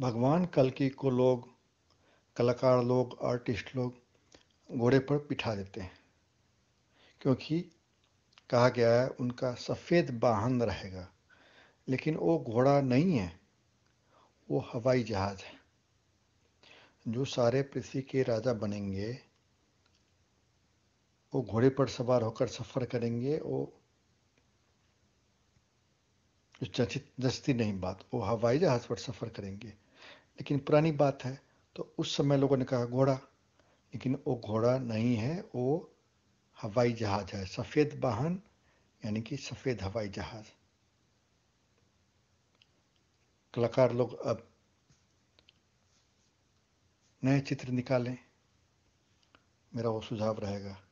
भगवान कलकी को लोग कलाकार लोग आर्टिस्ट लोग घोड़े पर बिठा देते हैं क्योंकि कहा गया है उनका सफ़ेद वाहन रहेगा लेकिन वो घोड़ा नहीं है वो हवाई जहाज़ है जो सारे पृथ्वी के राजा बनेंगे वो घोड़े पर सवार होकर सफ़र करेंगे वो चर्चित दस्ती नहीं बात वो हवाई जहाज़ पर सफ़र करेंगे लेकिन पुरानी बात है तो उस समय लोगों ने कहा घोड़ा लेकिन वो घोड़ा नहीं है वो हवाई जहाज है सफ़ेद वाहन यानी कि सफ़ेद हवाई जहाज कलाकार लोग अब नए चित्र निकालें मेरा वो सुझाव रहेगा